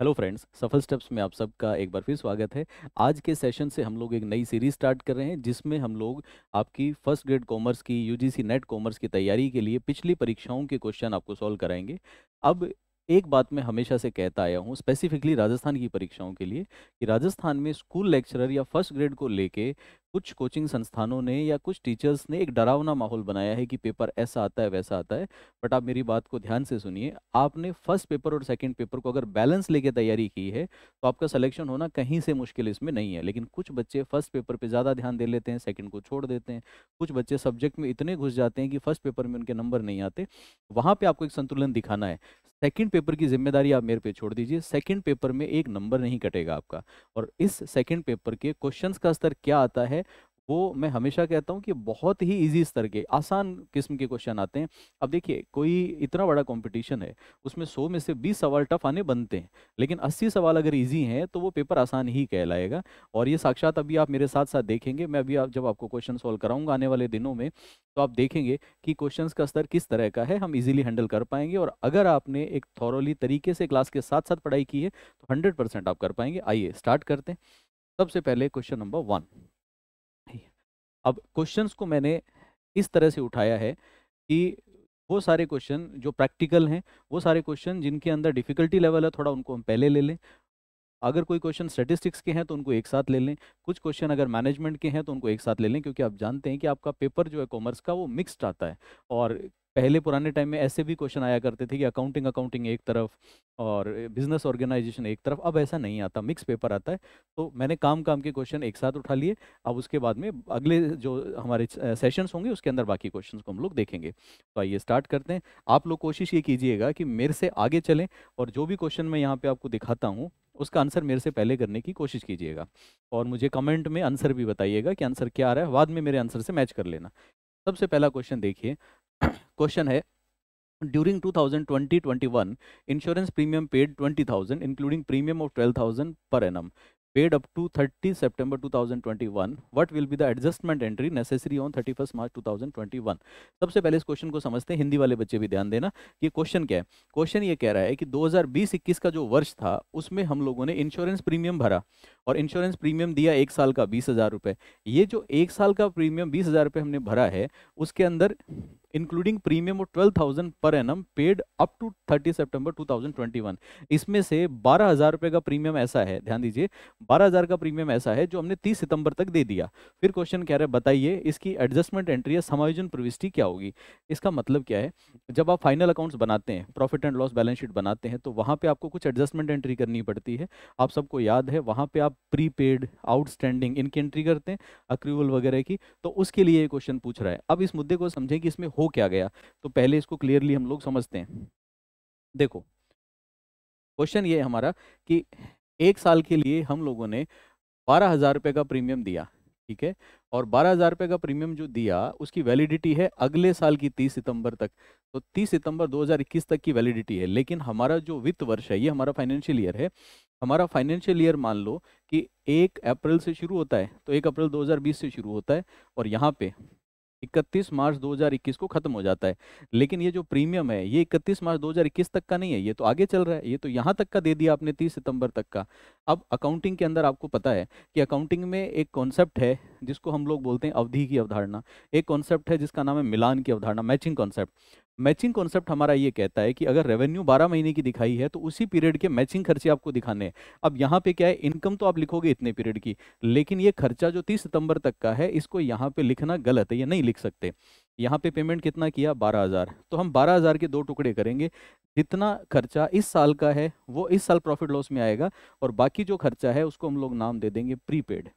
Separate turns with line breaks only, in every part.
hello friends सफल steps में आप सबका एक बार फिर स्वागत है आज के सेशन से हम लोग एक नई सीरीज स्टार्ट कर रहे हैं जिसमें हम लोग आपकी फर्स्ट ग्रेड कॉमर्स की यूजीसी नेट कॉमर्स की तैयारी के लिए पिछली परीक्षाओं के क्वेश्चन आपको सॉल्व कराएंगे अब एक बात मैं हमेशा से कहता आया हूँ स्पेसिफिकली राजस्थान की परीक्षाओं के लिए कि राजस्थान में स्कूल लेक्चरर या फर्स्ट ग्रेड को लेके कुछ कोचिंग संस्थानों ने या कुछ टीचर्स ने एक डरावना माहौल बनाया है कि पेपर ऐसा आता है वैसा आता है बट आप मेरी बात को ध्यान से सुनिए आपने फर्स्ट पेपर और सेकंड पेपर को अगर बैलेंस लेके तैयारी की है तो आपका सिलेक्शन होना कहीं से मुश्किल इसमें नहीं है लेकिन कुछ बच्चे फर्स्ट पेपर पर ज़्यादा ध्यान दे लेते हैं सेकेंड को छोड़ देते हैं कुछ बच्चे सब्जेक्ट में इतने घुस जाते हैं कि फर्स्ट पेपर में उनके नंबर नहीं आते वहाँ पर आपको एक संतुलन दिखाना है सेकेंड पेपर की जिम्मेदारी आप मेरे पे छोड़ दीजिए सेकेंड पेपर में एक नंबर नहीं कटेगा आपका और इस सेकेंड पेपर के क्वेश्चंस का स्तर क्या आता है है वो मैं हमेशा कहता हूँ कि बहुत ही इजी स्तर के आसान किस्म के क्वेश्चन आते हैं अब देखिए कोई इतना बड़ा कंपटीशन है उसमें सौ में से बीस सवाल टफ आने बनते हैं लेकिन अस्सी सवाल अगर इजी हैं तो वो पेपर आसान ही कहलाएगा और ये साक्षात अभी आप मेरे साथ साथ देखेंगे मैं अभी आप जब आपको क्वेश्चन सॉल्व कराऊंगा आने वाले दिनों में तो आप देखेंगे कि क्वेश्चन का स्तर किस तरह का है हम इजीली हैंडल कर पाएंगे और अगर आपने एक थॉरली तरीके से क्लास के साथ साथ पढ़ाई की है तो हंड्रेड आप कर पाएंगे आइए स्टार्ट करते हैं सबसे पहले क्वेश्चन नंबर वन अब क्वेश्चंस को मैंने इस तरह से उठाया है कि वो सारे क्वेश्चन जो प्रैक्टिकल हैं वो सारे क्वेश्चन जिनके अंदर डिफ़िकल्टी लेवल है थोड़ा उनको हम पहले ले लें अगर कोई क्वेश्चन स्टेटिस्टिक्स के हैं तो उनको एक साथ ले लें कुछ क्वेश्चन अगर मैनेजमेंट के हैं तो उनको एक साथ ले लें क्योंकि आप जानते हैं कि आपका पेपर जो है कॉमर्स का वो मिक्सड आता है और पहले पुराने टाइम में ऐसे भी क्वेश्चन आया करते थे कि अकाउंटिंग अकाउंटिंग एक तरफ और बिजनेस ऑर्गेनाइजेशन एक तरफ अब ऐसा नहीं आता मिक्स पेपर आता है तो मैंने काम काम के क्वेश्चन एक साथ उठा लिए अब उसके बाद में अगले जो हमारे सेशंस होंगे उसके अंदर बाकी क्वेश्चन को हम लोग देखेंगे तो आइए स्टार्ट करते हैं आप लोग कोशिश ये कीजिएगा कि मेरे से आगे चलें और जो भी क्वेश्चन मैं यहाँ पर आपको दिखाता हूँ उसका आंसर मेरे से पहले करने की कोशिश कीजिएगा और मुझे कमेंट में आंसर भी बताइएगा कि आंसर क्या आ रहा है बाद में मेरे आंसर से मैच कर लेना सबसे पहला क्वेश्चन देखिए क्वेश्चन है during 2020-21 insurance premium paid 20,000 including premium of 12,000 per annum paid up to 30 September 2021 what will be the thirty first March two thousand twenty 2021 सबसे पहले इस क्वेश्चन को समझते हैं हिंदी वाले बच्चे भी ध्यान देना कि क्वेश्चन क्या है क्वेश्चन ये कह रहा है कि 2020-21 का जो वर्ष था उसमें हम लोगों ने इंश्योरेंस प्रीमियम भरा और इंश्योरेंस प्रीमियम दिया एक साल का बीस हज़ार रुपये ये जो एक साल का प्रीमियम बीस हज़ार रुपये हमने भरा है उसके अंदर including premium of twelve thousand per annum paid up to thirty September two thousand twenty one इसमें से बारह हजार रुपये का प्रीमियम ऐसा है ध्यान दीजिए बारह हजार का प्रीमियम ऐसा है जो हमने तीस सितंबर तक दे दिया फिर क्वेश्चन कह रहे बताइए इसकी एडजस्टमेंट एंट्री या समायोजन प्रविष्टि क्या होगी इसका मतलब क्या है जब आप फाइनल अकाउंट्स बनाते हैं profit and loss balance sheet बनाते हैं तो वहाँ पर आपको कुछ एडजस्टमेंट एंट्री करनी पड़ती है आप सबको याद है वहाँ पर आप प्री पेड आउटस्टैंडिंग इनकी एंट्री करते हैं अक्रूवल वगैरह की तो उसके लिए ये क्वेश्चन पूछ रहा है अब इस मुद्दे को समझें कि इसमें हो क्या गया तो पहले इसको क्लियरली हम लोग समझते हैं देखो क्वेश्चन ये है हमारा कि एक साल के लिए हम लोगों ने बारह हज़ार रुपये का प्रीमियम दिया ठीक है और बारह हज़ार रुपये का प्रीमियम जो दिया उसकी वैलिडिटी है अगले साल की तीस सितंबर तक तो तीस सितंबर 2021 तक की वैलिडिटी है लेकिन हमारा जो वित्त वर्ष है ये हमारा फाइनेंशियल ईयर है हमारा फाइनेंशियल ईयर मान लो कि एक अप्रैल से शुरू होता है तो एक अप्रैल दो से शुरू होता है और यहाँ पे इकतीस मार्च 2021 को खत्म हो जाता है लेकिन ये जो प्रीमियम है ये इकतीस मार्च 2021 तक का नहीं है ये तो आगे चल रहा है ये तो यहाँ तक का दे दिया आपने 30 सितंबर तक का अब अकाउंटिंग के अंदर आपको पता है कि अकाउंटिंग में एक कॉन्सेप्ट है जिसको हम लोग बोलते हैं अवधि की अवधारणा एक कॉन्सेप्ट है जिसका नाम है मिलान की अवधारणा मैचिंग कॉन्सेप्ट मैचिंग कॉन्सेप्ट हमारा ये कहता है कि अगर रेवेन्यू 12 महीने की दिखाई है तो उसी पीरियड के मैचिंग खर्चे आपको दिखाने हैं अब यहाँ पे क्या है इनकम तो आप लिखोगे इतने पीरियड की लेकिन ये खर्चा जो 30 सितंबर तक का है इसको यहाँ पे लिखना गलत है ये नहीं लिख सकते यहाँ पे पेमेंट कितना किया बारह हज़ार तो हम बारह हज़ार के दो टुकड़े करेंगे जितना खर्चा इस साल का है वो इस साल प्रॉफिट लॉस में आएगा और बाकी जो खर्चा है उसको हम लोग नाम दे देंगे प्रीपेड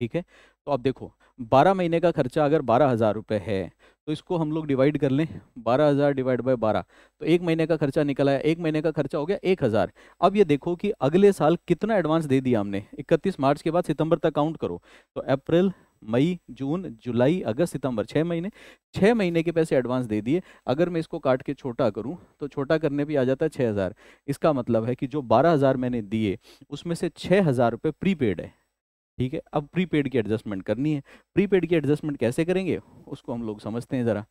ठीक है तो आप देखो बारह महीने का खर्चा अगर बारह हज़ार रुपये है तो इसको हम लोग डिवाइड कर लें बारह हज़ार डिवाइड बाय बारह तो एक महीने का खर्चा निकल आया एक महीने का खर्चा हो गया एक हज़ार अब ये देखो कि अगले साल कितना एडवांस दे दिया हमने इकतीस मार्च के बाद सितंबर तक काउंट करो तो अप्रैल मई जून जुलाई अगस्त सितंबर छः महीने छः महीने के पैसे एडवांस दे दिए अगर मैं इसको काट के छोटा करूं तो छोटा करने भी आ जाता है छः हज़ार इसका मतलब है कि जो बारह हज़ार मैंने दिए उसमें से छः हज़ार रुपये प्रीपेड है ठीक है अब प्रीपेड की एडजस्टमेंट करनी है प्रीपेड की एडजस्टमेंट कैसे करेंगे उसको हम लोग समझते हैं ज़रा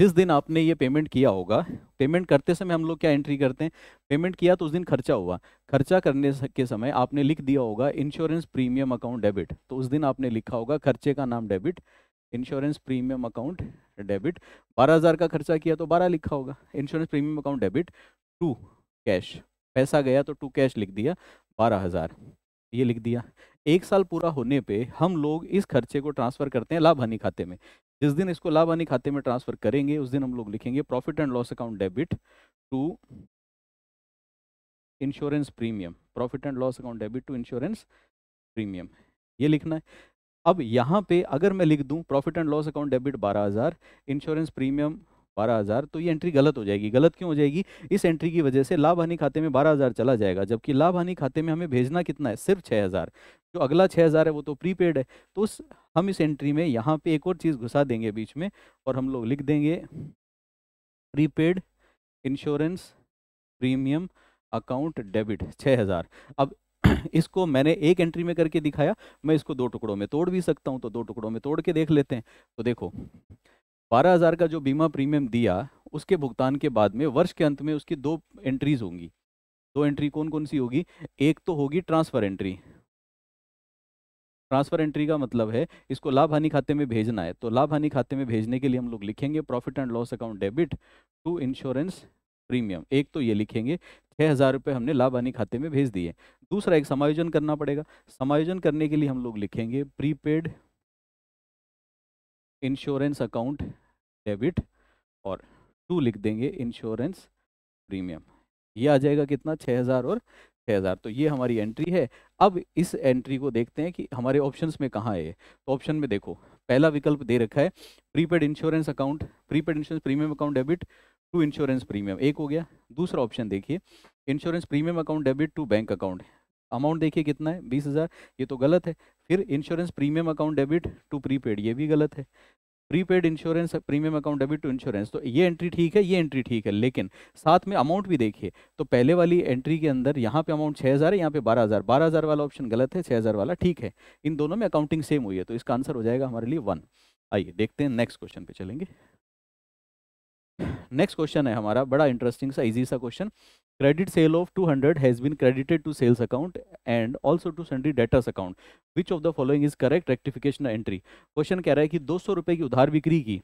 जिस दिन आपने ये पेमेंट किया होगा पेमेंट करते समय हम लोग क्या एंट्री करते हैं पेमेंट किया तो उस दिन खर्चा हुआ खर्चा करने के समय आपने लिख दिया होगा इंश्योरेंस प्रीमियम अकाउंट डेबिट तो उस दिन आपने लिखा होगा खर्चे का नाम debit insurance premium account debit बारह हज़ार का खर्चा किया तो बारह लिखा होगा insurance premium account debit to cash पैसा गया तो टू कैश लिख दिया बारह हज़ार ये लिख दिया एक साल पूरा होने पे हम लोग इस खर्चे को ट्रांसफ़र करते हैं लाभ हानि खाते में जिस दिन इसको लाभ हानि खाते में ट्रांसफ़र करेंगे उस दिन हम लोग लिखेंगे profit and loss account debit to insurance premium profit and loss account debit to insurance premium ये लिखना है अब यहाँ पे अगर मैं लिख दूँ profit and loss account debit बारह हज़ार इंश्योरेंस प्रीमियम बारह हज़ार तो ये एंट्री गलत हो जाएगी गलत क्यों हो जाएगी इस एंट्री की वजह से लाभ हानि खाते में बारह हज़ार चला जाएगा जबकि लाभ हानि खाते में हमें भेजना कितना है सिर्फ छः हज़ार जो अगला छः हज़ार है वो तो प्रीपेड है तो उस हम इस एंट्री में यहाँ पे एक और चीज़ घुसा देंगे बीच में और हम लोग लिख देंगे prepaid insurance premium account debit छः हज़ार अब इसको मैंने एक एंट्री में करके दिखाया मैं इसको दो टुकड़ों में तोड़ भी सकता हूँ तो दो टुकड़ों में तोड़ के देख लेते हैं तो देखो बारह हज़ार का जो बीमा प्रीमियम दिया उसके भुगतान के बाद में वर्ष के अंत में उसकी दो एंट्रीज होंगी दो एंट्री कौन कौन सी होगी एक तो होगी ट्रांसफ़र एंट्री ट्रांसफर एंट्री का मतलब है इसको लाभ हानि खाते में भेजना है तो लाभ हानि खाते में भेजने के लिए हम लोग लिखेंगे profit and loss account debit to insurance premium एक तो ये लिखेंगे छः हज़ार रुपये हमने लाभ हानि खाते में भेज दिए दूसरा एक समायोजन करना पड़ेगा समायोजन करने के लिए हम लोग लिखेंगे प्रीपेड इंश्योरेंस अकाउंट डेबिट और टू लिख देंगे इंश्योरेंस प्रीमियम ये आ जाएगा कितना छः हज़ार और छः हज़ार तो ये हमारी एंट्री है अब इस एंट्री को देखते हैं कि हमारे ऑप्शंस में कहाँ है तो ऑप्शन में देखो पहला विकल्प दे रखा है prepaid insurance account prepaid insurance premium account debit to insurance premium एक हो गया दूसरा ऑप्शन देखिए insurance premium account debit to bank account amount देखिए कितना है बीस हज़ार ये तो गलत है फिर insurance premium account debit to prepaid ये भी गलत है prepaid insurance premium account debit to insurance तो ये एंट्री ठीक है ये एंट्री ठीक है लेकिन साथ में अमाउंट भी देखिए तो पहले वाली एंट्री के अंदर यहाँ पे अमाउंट 6000 है यहाँ पे 12000 12000 वाला ऑप्शन गलत है 6000 वाला ठीक है इन दोनों में अकाउंटिंग सेम हुई है तो इसका आंसर हो जाएगा हमारे लिए वन आइए देखते हैं नेक्स्ट क्वेश्चन पर चलेंगे नेक्स्ट क्वेश्चन है हमारा बड़ा इंटरेस्टिंग सा इजी सा question credit sale of 200 has been credited to sales account and also to sundry debtors account which of the following is correct rectification entry question कह रहा है कि दो सौ रुपए की उधार बिक्री की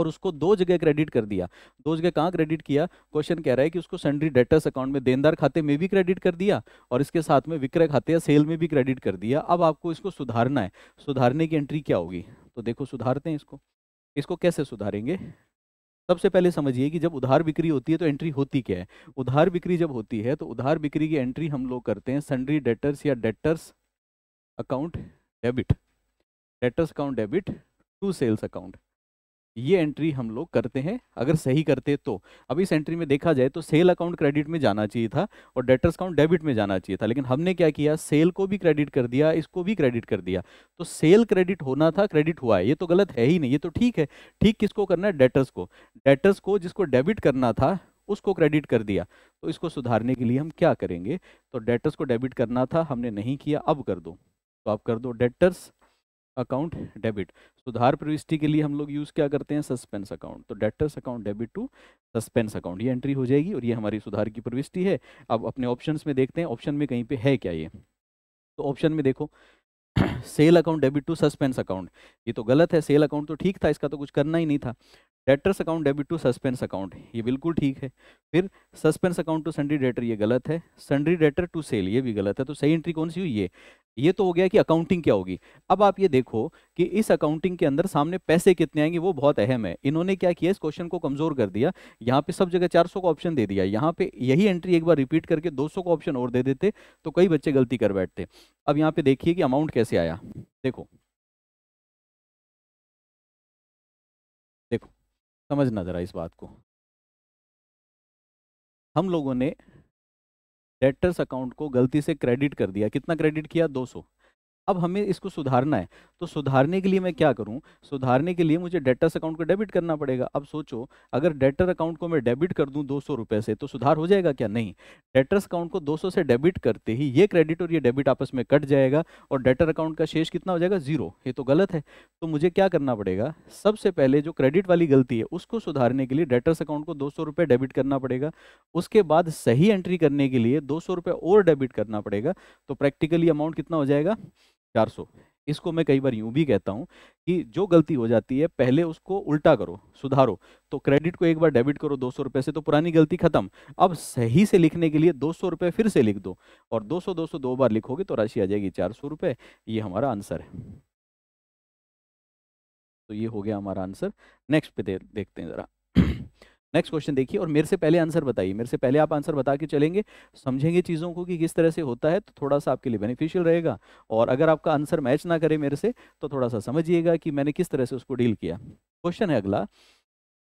और उसको दो जगह क्रेडिट कर दिया दो जगह कहाँ क्रेडिट किया क्वेश्चन कह रहा है कि उसको सेंड्री डेटर्स अकाउंट में देनदार खाते में भी क्रेडिट कर दिया और इसके साथ में विक्रय खाते या सेल में भी क्रेडिट कर दिया अब आपको इसको सुधारना है सुधारने की एंट्री क्या होगी तो देखो सुधारते हैं इसको इसको कैसे सुधारेंगे सबसे पहले समझिए कि जब उधार बिक्री होती है तो एंट्री होती क्या है उधार बिक्री जब होती है तो उधार बिक्री की एंट्री हम लोग करते हैं सन्ड्री डेटर्स या debtors account debit debtors account debit to sales account ये एंट्री हम लोग करते हैं अगर सही करते तो अब इस एंट्री में देखा जाए तो सेल अकाउंट क्रेडिट में जाना चाहिए था और डेटर्स अकाउंट डेबिट में जाना चाहिए था लेकिन हमने क्या किया सेल को भी क्रेडिट कर दिया इसको भी क्रेडिट कर दिया तो सेल क्रेडिट होना था क्रेडिट हुआ है ये तो गलत है ही नहीं ये तो ठीक है ठीक किसको करना है डेटर्स को डेटर्स को जिसको डेबिट करना था उसको क्रेडिट कर दिया तो इसको सुधारने के लिए हम क्या करेंगे तो डेटर्स को डेबिट करना था हमने नहीं किया अब कर दो तो आप कर दो डेटर्स अकाउंट डेबिट सुधार प्रविष्टि के लिए हम लोग यूज़ क्या करते हैं सस्पेंस अकाउंट तो debtors account debit to suspense account ये एंट्री हो जाएगी और ये हमारी सुधार की प्रविष्टि है अब अपने ऑप्शन में देखते हैं ऑप्शन में कहीं पर है क्या ये तो ऑप्शन में देखो sale account debit to suspense account ये तो गलत है सेल अकाउंट तो ठीक था इसका तो कुछ करना ही नहीं था debtors account debit to suspense account ये बिल्कुल ठीक है फिर suspense account to sundry debtor ये गलत है सन्ड्री डेटर टू सेल ये भी गलत है तो सही एंट्री कौन सी हुई ये ये तो हो गया कि अकाउंटिंग क्या होगी अब आप ये देखो कि इस अकाउंटिंग के अंदर सामने पैसे कितने आएंगे वो बहुत अहम है इन्होंने क्या किया इस क्वेश्चन को कमजोर कर दिया यहाँ पे सब जगह 400 का ऑप्शन दे दिया यहाँ पे यही एंट्री एक बार रिपीट करके 200 का ऑप्शन और दे देते तो कई बच्चे गलती कर बैठते अब यहाँ पे देखिए कि अमाउंट कैसे आया देखो देखो समझना जरा इस बात को हम लोगों ने डेटर्स अकाउंट को गलती से क्रेडिट कर दिया कितना क्रेडिट किया 200 अब हमें इसको सुधारना है तो सुधारने के लिए मैं क्या करूं सुधारने के लिए मुझे डेटर्स अकाउंट को डेबिट करना पड़ेगा अब सोचो अगर डेटर अकाउंट को मैं डेबिट कर दूं दो सौ से तो सुधार हो जाएगा क्या नहीं डेटर्स अकाउंट को 200 से डेबिट करते ही ये क्रेडिट और ये डेबिट आपस में कट जाएगा और डेटर अकाउंट का शेष कितना हो जाएगा जीरो ये तो गलत है तो मुझे क्या करना पड़ेगा सबसे पहले जो क्रेडिट वाली गलती है उसको सुधारने के लिए डेटर्स अकाउंट को दो सौ डेबिट करना पड़ेगा उसके बाद सही एंट्री करने के लिए दो सौ और डेबिट करना पड़ेगा तो प्रैक्टिकली अमाउंट कितना हो जाएगा चार सौ इसको मैं कई बार यूं भी कहता हूं कि जो गलती हो जाती है पहले उसको उल्टा करो सुधारो तो क्रेडिट को एक बार डेबिट करो दो सौ रुपये से तो पुरानी गलती खत्म अब सही से लिखने के लिए दो सौ रुपये फिर से लिख दो और दो सौ दो सौ दो बार लिखोगे तो राशि आ जाएगी चार सौ रुपये ये हमारा आंसर है तो ये हो गया हमारा आंसर नेक्स्ट पे दे, देखते हैं ज़रा नेक्स्ट क्वेश्चन देखिए और मेरे से पहले आंसर बताइए मेरे से पहले आप आंसर बता के चलेंगे समझेंगे चीज़ों को कि किस तरह से होता है तो थोड़ा सा आपके लिए बेनिफिशियल रहेगा और अगर आपका आंसर मैच ना करे मेरे से तो थोड़ा सा समझिएगा कि मैंने किस तरह से उसको डील किया क्वेश्चन है अगला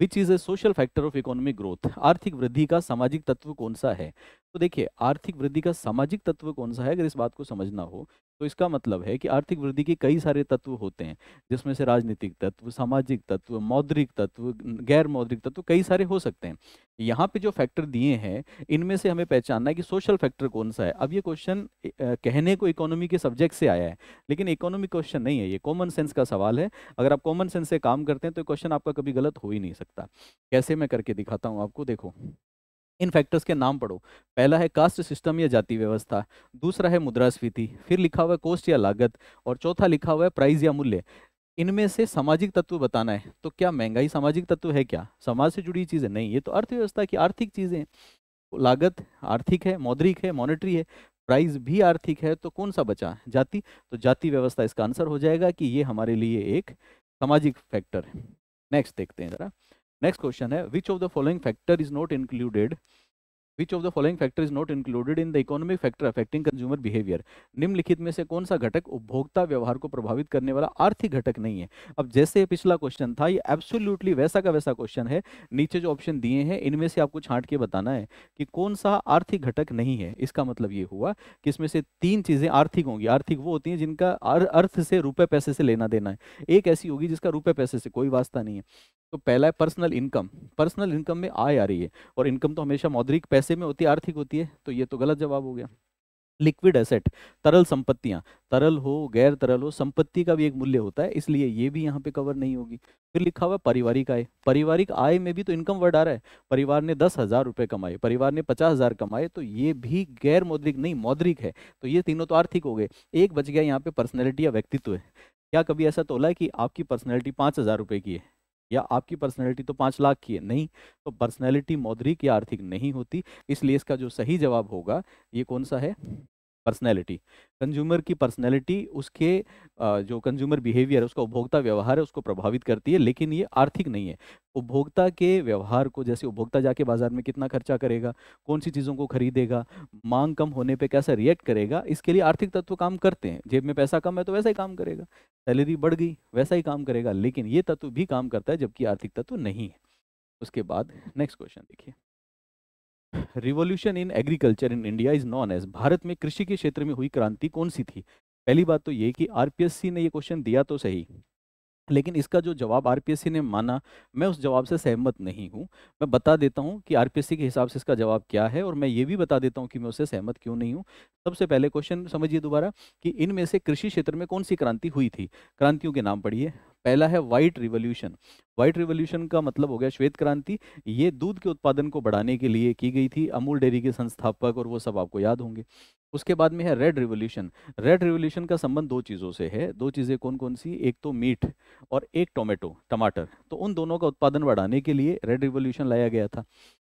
which is a social factor of economic growth आर्थिक वृद्धि का सामाजिक तत्व कौन सा है तो देखिए आर्थिक वृद्धि का सामाजिक तत्व कौन सा है अगर इस बात को समझना हो तो इसका मतलब है कि आर्थिक वृद्धि के कई सारे तत्व होते हैं जिसमें से राजनीतिक तत्व सामाजिक तत्व मौद्रिक तत्व गैर मौद्रिक तत्व कई सारे हो सकते हैं यहाँ पे जो फैक्टर दिए हैं इनमें से हमें पहचानना है कि सोशल फैक्टर कौन सा है अब ये क्वेश्चन कहने को इकोनॉमी के सब्जेक्ट से आया है लेकिन इकोनॉमिक क्वेश्चन नहीं है ये कॉमन सेंस का सवाल है अगर आप कॉमन सेंस से काम करते हैं तो क्वेश्चन आपका कभी गलत हो ही नहीं सकता कैसे मैं करके दिखाता हूँ आपको देखो इन फैक्टर्स के नाम पढ़ो पहला है कास्ट सिस्टम या जाति व्यवस्था दूसरा है मुद्रास्फीति फिर लिखा हुआ है कोस्ट या लागत और चौथा लिखा हुआ है प्राइस या मूल्य इनमें से सामाजिक तत्व बताना है तो क्या महंगाई सामाजिक तत्व है क्या समाज से जुड़ी चीज़ें नहीं ये तो अर्थव्यवस्था की आर्थिक चीज़ें लागत आर्थिक है मौद्रिक है मॉनिटरी है प्राइस भी आर्थिक है तो कौन सा बचा जाति तो जाति व्यवस्था इसका आंसर हो जाएगा कि ये हमारे लिए एक सामाजिक फैक्टर है नेक्स्ट देखते हैं ज़रा नेक्स्ट क्वेश्चन है which of the following factor is not included which of the following factor is not included in the economic factor affecting consumer behaviour निम्नलिखित में से कौन सा घटक उपभोक्ता व्यवहार को प्रभावित करने वाला आर्थिक घटक नहीं है अब जैसे पिछला क्वेश्चन था ये एब्सोल्यूटली वैसा का वैसा क्वेश्चन है नीचे जो ऑप्शन दिए हैं इनमें से आपको छांट के बताना है कि कौन सा आर्थिक घटक नहीं है इसका मतलब ये हुआ कि इसमें से तीन चीजें आर्थिक होंगी आर्थिक वो होती हैं जिनका अर्थ से रुपये पैसे से लेना देना है एक ऐसी होगी जिसका रुपए पैसे से कोई वास्ता नहीं है तो पहला है पर्सनल इनकम पर्सनल इनकम में आय आ रही है और इनकम तो हमेशा मौद्रिक पैसे में होती है आर्थिक होती है तो ये तो गलत जवाब हो गया लिक्विड एसेट तरल संपत्तियां तरल हो गैर तरल हो संपत्ति का भी एक मूल्य होता है इसलिए ये भी यहाँ पे कवर नहीं होगी फिर लिखा हुआ पारिवारिक आय पारिवारिक आय में भी तो इनकम वर्ड आ रहा है परिवार ने दस हजार रुपये कमाए परिवार ने पचास हजार कमाए तो ये भी गैर मौद्रिक नहीं मौद्रिक है तो ये तीनों तो आर्थिक हो गए एक बच गया यहाँ पे पर्सनैलिटी या व्यक्तित्व है क्या कभी ऐसा तोला है कि आपकी पर्सनैलिटी पाँच हजार रुपये की है या आपकी पर्सनैलिटी तो पाँच लाख की है नहीं तो पर्सनैलिटी मौद्रिक या आर्थिक नहीं होती इसलिए इसका जो सही जवाब होगा ये कौन सा है पर्सनैलिटी कंज्यूमर की पर्सनैलिटी उसके जो कंज्यूमर बिहेवियर उसका उपभोक्ता व्यवहार है उसको प्रभावित करती है लेकिन ये आर्थिक नहीं है उपभोक्ता के व्यवहार को जैसे उपभोक्ता जाके बाजार में कितना खर्चा करेगा कौन सी चीज़ों को खरीदेगा मांग कम होने पे कैसा रिएक्ट करेगा इसके लिए आर्थिक तत्व काम करते हैं जेब में पैसा कम है तो वैसा ही काम करेगा सैलरी बढ़ गई वैसा ही काम करेगा लेकिन ये तत्व भी काम करता है जबकि आर्थिक तत्व नहीं है उसके बाद नेक्स्ट क्वेश्चन देखिए revolution in agriculture in India is known as Bharat में कृषि के क्षेत्र में हुई क्रांति कौन सी थी पहली बात तो ये कि आरपीएससी ने ये क्वेश्चन दिया तो सही लेकिन इसका जो जवाब आरपीएससी ने माना मैं उस जवाब से सहमत नहीं हूँ मैं बता देता हूँ कि आरपीएससी के हिसाब से इसका जवाब क्या है और मैं ये भी बता देता हूँ कि मैं उससे सहमत क्यों नहीं हूँ सबसे पहले क्वेश्चन समझिए दोबारा कि इनमें से कृषि क्षेत्र में कौन सी क्रांति हुई थी क्रांतियों के नाम पढ़िए पहला है वाइट रिवोल्यूशन व्हाइट रिवोल्यूशन का मतलब हो गया श्वेत क्रांति ये दूध के उत्पादन को बढ़ाने के लिए की गई थी अमूल डेयरी के संस्थापक और वो सब आपको याद होंगे उसके बाद में है रेड रिवोल्यूशन रेड रिवोल्यूशन का संबंध दो चीज़ों से है दो चीज़ें कौन कौन सी एक तो मीट और एक टोमेटो टमाटर तो उन दोनों का उत्पादन बढ़ाने के लिए रेड रिवोल्यूशन लाया गया था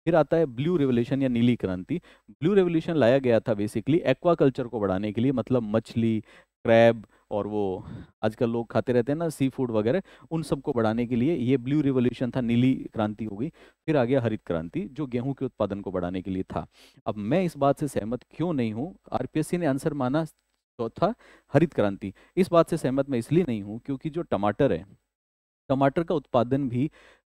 फिर आता है ब्लू रेवोल्यूशन या नीली क्रांति ब्लू रेवोल्यूशन लाया गया था बेसिकली एक्वाकल्चर को बढ़ाने के लिए मतलब मछली क्रैब और वो आजकल लोग खाते रहते हैं ना सी फूड वगैरह उन सबको बढ़ाने के लिए ये ब्लू रिवोल्यूशन था नीली क्रांति हो गई फिर आ गया हरित क्रांति जो गेहूं के उत्पादन को बढ़ाने के लिए था अब मैं इस बात से सहमत क्यों नहीं हूँ आर ने आंसर माना चौथा तो हरित क्रांति इस बात से सहमत मैं इसलिए नहीं हूँ क्योंकि जो टमाटर है टमाटर का उत्पादन भी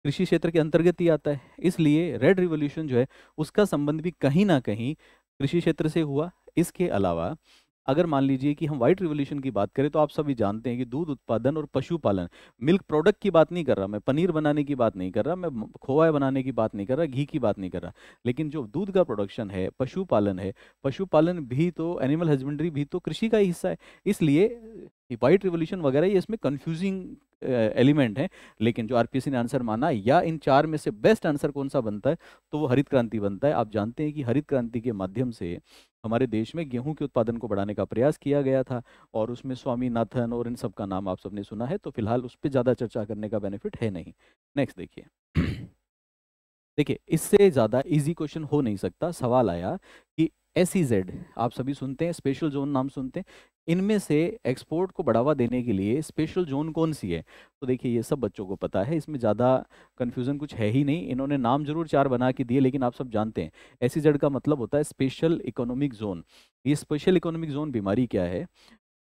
कृषि क्षेत्र के अंतर्गत ही आता है इसलिए रेड रिवोल्यूशन जो है उसका संबंध भी कहीं ना कहीं कृषि क्षेत्र से हुआ इसके अलावा अगर मान लीजिए कि हम व्हाइट रिवोल्यूशन की बात करें तो आप सभी जानते हैं कि दूध उत्पादन और पशुपालन मिल्क प्रोडक्ट की बात नहीं कर रहा मैं पनीर बनाने की बात नहीं कर रहा मैं खोआ बनाने की बात नहीं कर रहा घी की बात नहीं कर रहा लेकिन जो दूध का प्रोडक्शन है पशुपालन है पशुपालन भी तो एनिमल हस्बेंड्री भी तो कृषि का ही हिस्सा है इसलिए वाइट रिवोल्यूशन वगैरह ये इसमें कंफ्यूजिंग एलिमेंट है लेकिन जो आरपीएससी ने आंसर माना या इन चार में से बेस्ट आंसर कौन सा बनता है तो वो हरित क्रांति बनता है आप जानते हैं कि हरित क्रांति के माध्यम से हमारे देश में गेहूं के उत्पादन को बढ़ाने का प्रयास किया गया था और उसमें स्वामीनाथन और इन सब का नाम आप सबने सुना है तो फिलहाल उस पर ज़्यादा चर्चा करने का बेनिफिट है नहीं नेक्स्ट देखिए देखिए इससे ज़्यादा इजी क्वेश्चन हो नहीं सकता सवाल आया कि एस e आप सभी सुनते हैं स्पेशल जोन नाम सुनते हैं इनमें से एक्सपोर्ट को बढ़ावा देने के लिए स्पेशल जोन कौन सी है तो देखिए ये सब बच्चों को पता है इसमें ज़्यादा कन्फ्यूज़न कुछ है ही नहीं इन्होंने नाम जरूर चार बना के दिए लेकिन आप सब जानते हैं ऐसी जड़ e का मतलब होता है स्पेशल इकोनॉमिक जोन ये स्पेशल इकोनॉमिक जोन बीमारी क्या है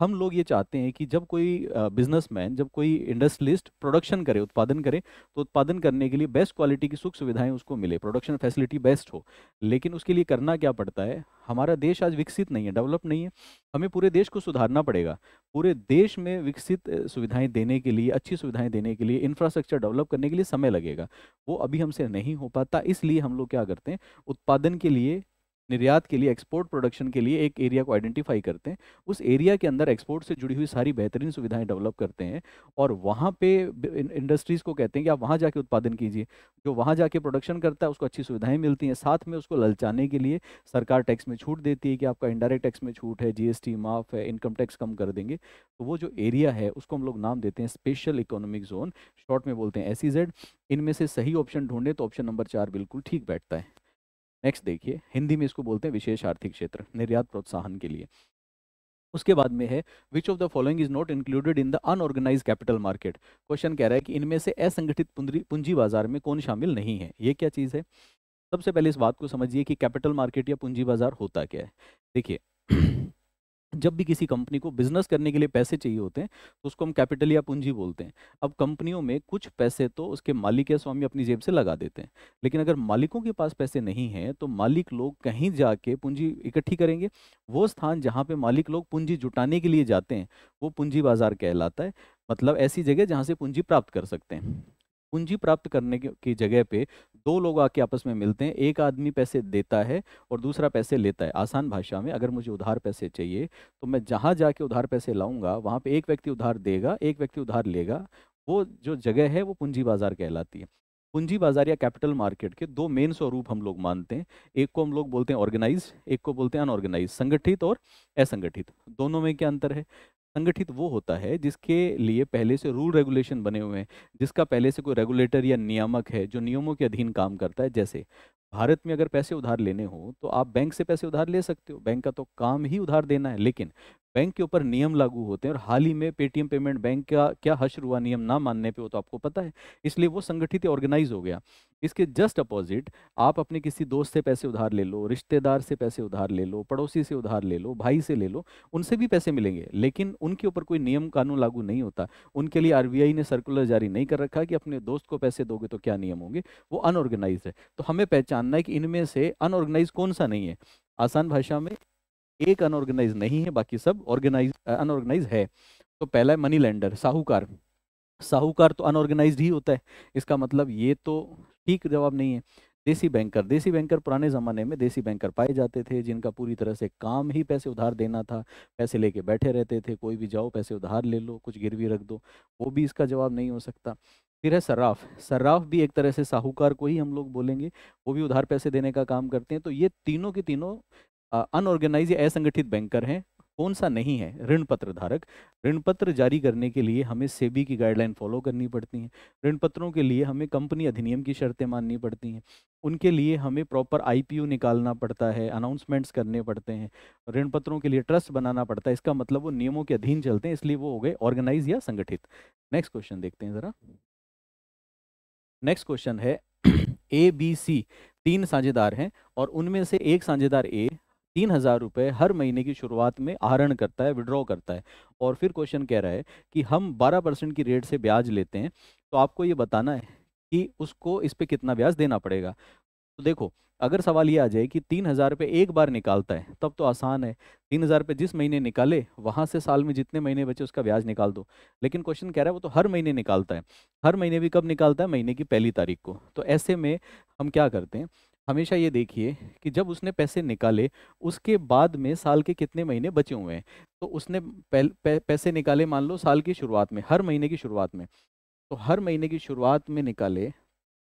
हम लोग ये चाहते हैं कि जब कोई बिजनेसमैन जब कोई इंडस्ट्रियलिस्ट प्रोडक्शन करे उत्पादन करे तो उत्पादन करने के लिए बेस्ट क्वालिटी की सुख सुविधाएं उसको मिले प्रोडक्शन फैसिलिटी बेस्ट हो लेकिन उसके लिए करना क्या पड़ता है हमारा देश आज विकसित नहीं है डेवलप नहीं है हमें पूरे देश को सुधारना पड़ेगा पूरे देश में विकसित सुविधाएं देने के लिए अच्छी सुविधाएं देने के लिए इंफ्रास्ट्रक्चर डेवलप करने के लिए समय लगेगा वो अभी हमसे नहीं हो पाता इसलिए हम लोग क्या करते हैं उत्पादन के लिए निर्यात के लिए एक्सपोर्ट प्रोडक्शन के लिए एक एरिया को आइडेंटिफाई करते हैं उस एरिया के अंदर एक्सपोर्ट से जुड़ी हुई सारी बेहतरीन सुविधाएं डेवलप करते हैं और वहाँ पे इंडस्ट्रीज़ को कहते हैं कि आप वहाँ जाके उत्पादन कीजिए जो वहाँ जाके प्रोडक्शन करता है उसको अच्छी सुविधाएँ मिलती हैं साथ में उसको ललचाने के लिए सरकार टैक्स में छूट देती है कि आपका इंडायरेक्ट टैक्स में छूट है जी माफ़ है इनकम टैक्स कम कर देंगे तो वो जो एरिया है उसको हम लोग नाम देते हैं स्पेशल इकोनॉमिक जोन शॉर्ट में बोलते हैं एस e इनमें से सही ऑप्शन ढूंढें तो ऑप्शन नंबर चार बिल्कुल ठीक बैठता है नेक्स्ट देखिए हिंदी में इसको बोलते हैं विशेष आर्थिक क्षेत्र निर्यात प्रोत्साहन के लिए उसके बाद में है which of the following is not included in the unorganised capital market question कह रहा है कि इनमें से असंगठित पूंजी बाजार में कौन शामिल नहीं है ये क्या चीज़ है सबसे पहले इस बात को समझिए कि कैपिटल मार्केट या पूंजी बाजार होता क्या है देखिए जब भी किसी कंपनी को बिजनेस करने के लिए पैसे चाहिए होते हैं तो उसको हम कैपिटल या पूंजी बोलते हैं अब कंपनियों में कुछ पैसे तो उसके मालिक या स्वामी अपनी जेब से लगा देते हैं लेकिन अगर मालिकों के पास पैसे नहीं हैं तो मालिक लोग कहीं जाके पूंजी इकट्ठी करेंगे वो स्थान जहाँ पे मालिक लोग पूंजी जुटाने के लिए जाते हैं वो पूंजी बाजार कहलाता है मतलब ऐसी जगह जहाँ से पूंजी प्राप्त कर सकते हैं पूंजी प्राप्त करने की जगह पे दो लोग आके आपस में मिलते हैं एक आदमी पैसे देता है और दूसरा पैसे लेता है आसान भाषा में अगर मुझे उधार पैसे चाहिए तो मैं जहाँ जाके उधार पैसे लाऊंगा वहाँ पे एक व्यक्ति उधार देगा एक व्यक्ति उधार लेगा वो जो जगह है वो पूंजी बाजार कहलाती है पूंजी बाजार या कैपिटल मार्केट के दो मेन स्वरूप हम लोग मानते हैं एक को हम लोग बोलते हैं ऑर्गेनाइज एक को बोलते हैं अनऑर्गेनाइज संगठित और असंगठित दोनों में क्या अंतर है संगठित वो होता है जिसके लिए पहले से रूल रेगुलेशन बने हुए हैं जिसका पहले से कोई रेगुलेटर या नियामक है जो नियमों के अधीन काम करता है जैसे भारत में अगर पैसे उधार लेने हो तो आप बैंक से पैसे उधार ले सकते हो बैंक का तो काम ही उधार देना है लेकिन बैंक के ऊपर नियम लागू होते हैं और हाल ही में पेटीएम पेमेंट बैंक का क्या हश्र हुआ नियम ना मानने पे वो तो आपको पता है इसलिए वो संगठित ऑर्गेनाइज हो गया इसके जस्ट अपोजिट आप अपने किसी दोस्त से पैसे उधार ले लो रिश्तेदार से पैसे उधार ले लो पड़ोसी से उधार ले लो भाई से ले लो उनसे भी पैसे मिलेंगे लेकिन उनके ऊपर कोई नियम कानून लागू नहीं होता उनके लिए आर ने सर्कुलर जारी नहीं कर रखा कि अपने दोस्त को पैसे दोगे तो क्या नियम होंगे वो अनऑर्गेनाइज है तो हमें पहचानना है कि इनमें से अनऑर्गेनाइज कौन सा नहीं है आसान भाषा में एक अनऑर्गेनाइज नहीं है बाकी सब ऑर्गेनाइज अनऑर्गेनाइज है तो पहला है मनी लेंडर साहूकार साहूकार तो अनऑर्गेनाइज ही होता है इसका मतलब ये तो ठीक जवाब नहीं है देसी बैंकर देसी बैंकर पुराने ज़माने में देसी बैंकर पाए जाते थे जिनका पूरी तरह से काम ही पैसे उधार देना था पैसे लेके बैठे रहते थे कोई भी जाओ पैसे उधार ले लो कुछ गिरवी रख दो वो भी इसका जवाब नहीं हो सकता फिर है सर्राफ सर्राफ भी एक तरह से साहूकार को ही हम लोग बोलेंगे वो भी उधार पैसे देने का काम करते हैं तो ये तीनों के तीनों अनऑर्गेनाइज या असंगठित बैंकर हैं कौन सा नहीं है ऋण पत्र धारक ऋण पत्र जारी करने के लिए हमें सेबी की गाइडलाइन फॉलो करनी पड़ती है ऋण पत्रों के लिए हमें कंपनी अधिनियम की शर्तें माननी पड़ती हैं उनके लिए हमें प्रॉपर आईपीयू निकालना पड़ता है अनाउंसमेंट्स करने पड़ते हैं ऋण पत्रों के लिए ट्रस्ट बनाना पड़ता है इसका मतलब वो नियमों के अधीन चलते हैं इसलिए वो हो गए ऑर्गेनाइज या संगठित नेक्स्ट क्वेश्चन देखते हैं ज़रा नेक्स्ट क्वेश्चन है ए बी सी तीन साझेदार हैं और उनमें से एक साझेदार ए तीन हज़ार रुपये हर महीने की शुरुआत में आहरण करता है विड्रॉ करता है और फिर क्वेश्चन कह रहा है कि हम बारह परसेंट की रेट से ब्याज लेते हैं तो आपको ये बताना है कि उसको इस पर कितना ब्याज देना पड़ेगा तो देखो अगर सवाल ये आ जाए कि तीन हज़ार रुपये एक बार निकालता है तब तो आसान है तीन हज़ार रुपये जिस महीने निकाले वहाँ से साल में जितने महीने बचे उसका ब्याज निकाल दो लेकिन क्वेश्चन कह रहा है वो तो हर महीने निकालता है हर महीने भी कब निकालता है महीने की पहली तारीख को तो ऐसे में हम क्या करते हैं हमेशा ये देखिए कि जब उसने पैसे निकाले उसके बाद में साल के कितने महीने बचे हुए हैं तो उसने पैसे निकाले मान लो साल की शुरुआत में हर महीने की शुरुआत में तो हर महीने की शुरुआत में निकाले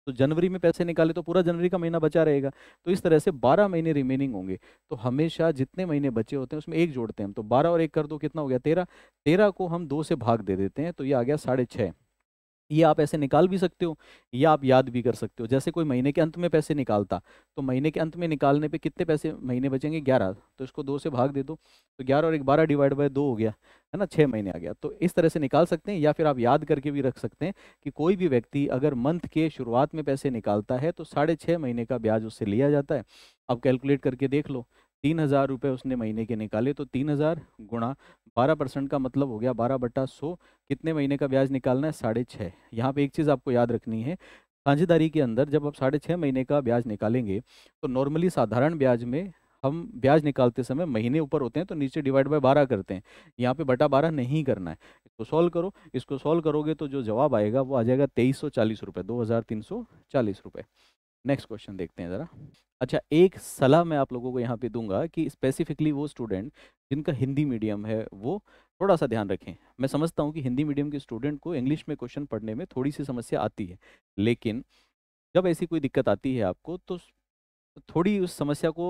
तो जनवरी में पैसे निकाले तो पूरा जनवरी का महीना बचा रहेगा तो इस तरह से 12 महीने रिमेनिंग होंगे तो हमेशा जितने महीने बचे होते हैं उसमें एक जोड़ते हैं हम तो 12 और एक कर दो कितना हो गया तेरह तेरह को हम दो से भाग दे देते हैं तो ये आ गया साढ़े छः ये आप ऐसे निकाल भी सकते हो या आप याद भी कर सकते हो जैसे कोई महीने के अंत में पैसे निकालता तो महीने के अंत में निकालने पे कितने पैसे महीने बचेंगे ग्यारह तो इसको दो से भाग दे दो तो ग्यारह और एक बारह डिवाइड बाय दो हो गया है ना छः महीने आ गया तो इस तरह से निकाल सकते हैं या फिर आप याद करके भी रख सकते हैं कि कोई भी व्यक्ति अगर मंथ के शुरुआत में पैसे निकालता है तो साढ़े छः महीने का ब्याज उससे लिया जाता है आप कैलकुलेट करके देख लो तीन हज़ार रुपये उसने महीने के निकाले तो तीन हज़ार गुणा बारह परसेंट का मतलब हो गया बारह बट्टा सौ कितने महीने का ब्याज निकालना है साढ़े छः यहाँ पर एक चीज़ आपको याद रखनी है साझेदारी के अंदर जब आप साढ़े छः महीने का ब्याज निकालेंगे तो नॉर्मली साधारण ब्याज में हम ब्याज निकालते समय महीने ऊपर होते हैं तो नीचे डिवाइड बाय बारह करते हैं यहाँ पे बटा बारह नहीं करना है इसको सॉल्व करो इसको सॉल्व करोगे तो जो जवाब आएगा वो आ जाएगा तेईस सौ चालीस रुपये दो हज़ार तीन सौ चालीस रुपये नेक्स्ट क्वेश्चन देखते हैं ज़रा अच्छा एक सलाह मैं आप लोगों को यहाँ पे दूंगा कि स्पेसिफिकली वो स्टूडेंट जिनका हिंदी मीडियम है वो थोड़ा सा ध्यान रखें मैं समझता हूँ कि हिंदी मीडियम के स्टूडेंट को इंग्लिश में क्वेश्चन पढ़ने में थोड़ी सी समस्या आती है लेकिन जब ऐसी कोई दिक्कत आती है आपको तो थोड़ी उस समस्या को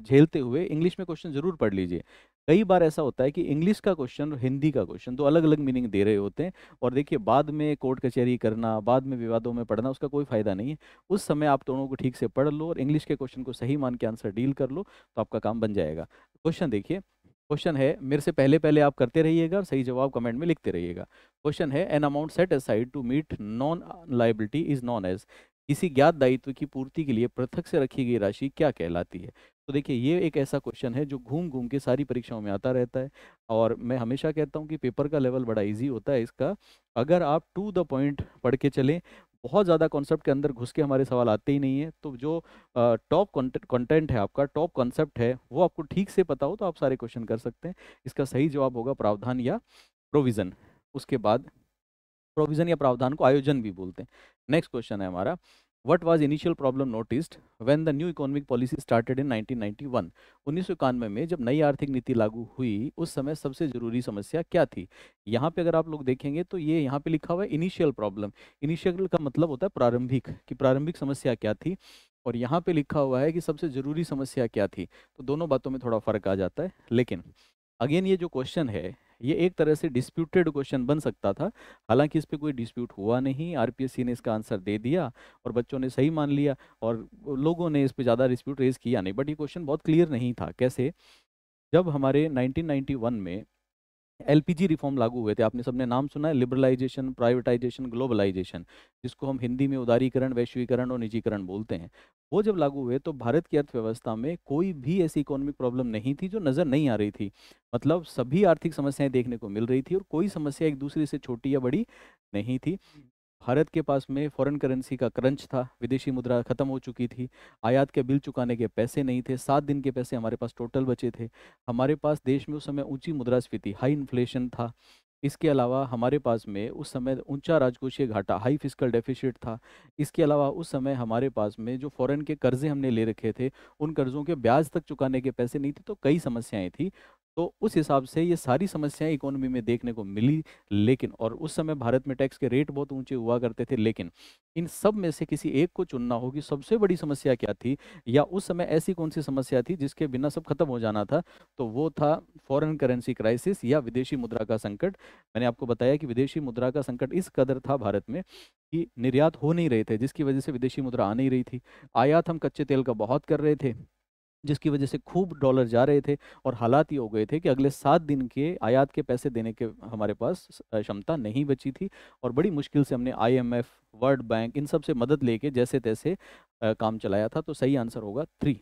झेलते हुए इंग्लिश में क्वेश्चन जरूर पढ़ लीजिए कई बार ऐसा होता है कि इंग्लिश का क्वेश्चन और हिंदी का क्वेश्चन दो अलग अलग मीनिंग दे रहे होते हैं और देखिए बाद में कोर्ट कचहरी करना बाद में विवादों में पढ़ना उसका कोई फायदा नहीं है उस समय आप दोनों को ठीक से पढ़ लो और इंग्लिश के क्वेश्चन को सही मान के आंसर डील कर लो तो आपका काम बन जाएगा क्वेश्चन देखिए क्वेश्चन है मेरे से पहले पहले आप करते रहिएगा और सही जवाब कमेंट में लिखते रहिएगा क्वेश्चन है an amount set aside to meet known liability is known as इसी ज्ञात दायित्व की पूर्ति के लिए पृथक से रखी गई राशि क्या कहलाती है तो देखिए ये एक ऐसा क्वेश्चन है जो घूम घूम के सारी परीक्षाओं में आता रहता है और मैं हमेशा कहता हूँ कि पेपर का लेवल बड़ा इजी होता है इसका अगर आप टू द पॉइंट पढ़ के चलें बहुत ज़्यादा कॉन्सेप्ट के अंदर घुस के हमारे सवाल आते ही नहीं है तो जो टॉप कंटेंट है आपका टॉप कॉन्सेप्ट है वो आपको ठीक से पता हो तो आप सारे क्वेश्चन कर सकते हैं इसका सही जवाब होगा प्रावधान या प्रोविज़न उसके बाद प्रोविजन या प्रावधान को आयोजन भी बोलते हैं नेक्स्ट क्वेश्चन है हमारा what was initial problem noticed when the new economic policy started in 1991 उन्नीस में जब नई आर्थिक नीति लागू हुई उस समय सबसे जरूरी समस्या क्या थी यहाँ पे अगर आप लोग देखेंगे तो ये यहाँ पे लिखा हुआ है इनिशियल प्रॉब्लम इनिशियल का मतलब होता है प्रारंभिक कि प्रारंभिक समस्या क्या थी और यहाँ पे लिखा हुआ है कि सबसे जरूरी समस्या क्या थी तो दोनों बातों में थोड़ा फर्क आ जाता है लेकिन अगेन ये जो क्वेश्चन है ये एक तरह से डिस्प्यूटेड क्वेश्चन बन सकता था हालांकि इस पर कोई डिस्प्यूट हुआ नहीं आरपीएससी ने इसका आंसर दे दिया और बच्चों ने सही मान लिया और लोगों ने इस पर ज़्यादा डिस्प्यूट रेज किया नहीं बट ये क्वेश्चन बहुत क्लियर नहीं था कैसे जब हमारे 1991 में एलपीजी रिफॉर्म लागू हुए थे आपने सबने नाम सुना है लिबरलाइजेशन प्राइवेटाइजेशन ग्लोबलाइजेशन जिसको हम हिंदी में उदारीकरण वैश्वीकरण और निजीकरण बोलते हैं वो जब लागू हुए तो भारत की अर्थव्यवस्था में कोई भी ऐसी इकोनॉमिक प्रॉब्लम नहीं थी जो नज़र नहीं आ रही थी मतलब सभी आर्थिक समस्याएं देखने को मिल रही थी और कोई समस्या एक दूसरे से छोटी या बड़ी नहीं थी भारत के पास में फॉरेन करेंसी का क्रंच था विदेशी मुद्रा खत्म हो चुकी थी आयात के बिल चुकाने के पैसे नहीं थे सात दिन के पैसे हमारे पास टोटल बचे थे हमारे पास देश में उस समय ऊंची मुद्रास्फीति हाई इन्फ्लेशन था इसके अलावा हमारे पास में उस समय ऊंचा राजकोषीय घाटा हाई फिजिकल डेफिशिट था इसके अलावा उस समय हमारे पास में जो फॉरेन के कर्जे हमने ले रखे थे उन कर्जों के ब्याज तक चुकाने के पैसे नहीं थे तो कई समस्याएं थी तो उस हिसाब से ये सारी समस्याएं इकोनॉमी में देखने को मिली लेकिन और उस समय भारत में टैक्स के रेट बहुत ऊंचे हुआ करते थे लेकिन इन सब में से किसी एक को चुनना होगी सबसे बड़ी समस्या क्या थी या उस समय ऐसी कौन सी समस्या थी जिसके बिना सब खत्म हो जाना था तो वो था फॉरेन करेंसी क्राइसिस या विदेशी मुद्रा का संकट मैंने आपको बताया कि विदेशी मुद्रा का संकट इस कदर था भारत में कि निर्यात हो नहीं रहे थे जिसकी वजह से विदेशी मुद्रा आ नहीं रही थी आयात हम कच्चे तेल का बहुत कर रहे थे जिसकी वजह से खूब डॉलर जा रहे थे और हालात ये हो गए थे कि अगले सात दिन के आयात के पैसे देने के हमारे पास क्षमता नहीं बची थी और बड़ी मुश्किल से हमने आईएमएफ वर्ल्ड बैंक इन सब से मदद लेके जैसे तैसे काम चलाया था तो सही आंसर होगा थ्री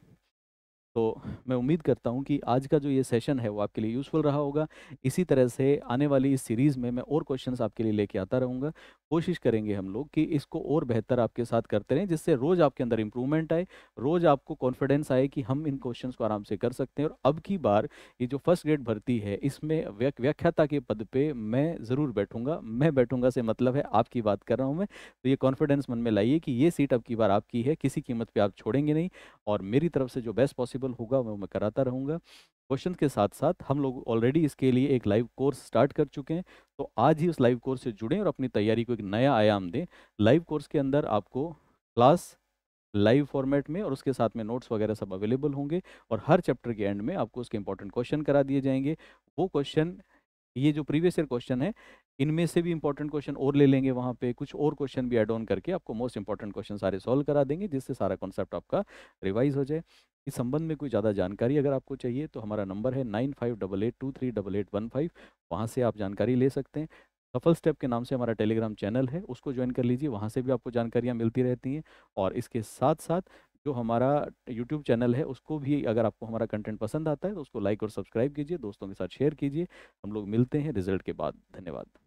तो मैं उम्मीद करता हूँ कि आज का जो ये सेशन है वो आपके लिए यूज़फुल रहा होगा इसी तरह से आने वाली इस सीरीज़ में मैं और क्वेश्चंस आपके लिए लेके आता रहूँगा कोशिश करेंगे हम लोग कि इसको और बेहतर आपके साथ करते रहें जिससे रोज़ आपके अंदर इंप्रूवमेंट आए रोज़ आपको कॉन्फिडेंस आए कि हम इन क्वेश्चन को आराम से कर सकते हैं और अब की बार ये जो फर्स्ट ग्रेड भर्ती है इसमें व्याख्याता के पद पर मैं ज़रूर बैठूंगा मैं बैठूंगा से मतलब है आपकी बात कर रहा हूँ मैं तो ये कॉन्फिडेंस मन में लाइए कि ये सीट अब की बार आपकी है किसी कीमत पर आप छोड़ेंगे नहीं और मेरी तरफ से जो बेस्ट पॉसिबल होगा वो मैं कराता रहूँगा क्वेश्चन के साथ साथ हम लोग ऑलरेडी इसके लिए एक लाइव कोर्स स्टार्ट कर चुके हैं तो आज ही उस लाइव कोर्स से जुड़ें और अपनी तैयारी को एक नया आयाम दें लाइव कोर्स के अंदर आपको क्लास लाइव फॉर्मेट में और उसके साथ में नोट्स वगैरह सब अवेलेबल होंगे और हर चैप्टर के एंड में आपको उसके इंपॉर्टेंट क्वेश्चन करा दिए जाएंगे वो क्वेश्चन ये जो प्रीवियस ईयर क्वेश्चन है इनमें से भी इंपॉर्टेंट क्वेश्चन और ले लेंगे वहाँ पे कुछ और क्वेश्चन भी एड ऑन करके आपको मोस्ट इंपॉर्टेंट क्वेश्चन सारे सॉल्व करा देंगे जिससे सारा कॉन्सेप्ट आपका रिवाइज हो जाए इस संबंध में कोई ज़्यादा जानकारी अगर आपको चाहिए तो हमारा नंबर है nine five double eight two three double eight one five वहाँ से आप जानकारी ले सकते हैं सफल स्टेप के नाम से हमारा टेलीग्राम चैनल है उसको ज्वाइन कर लीजिए वहाँ से भी आपको जानकारियाँ मिलती रहती हैं और इसके साथ साथ जो हमारा यूट्यूब चैनल है उसको भी अगर आपको हमारा कंटेंट पसंद आता है तो उसको लाइक और सब्सक्राइब कीजिए दोस्तों के साथ शेयर कीजिए हम लोग मिलते हैं रिजल्ट के बाद धन्यवाद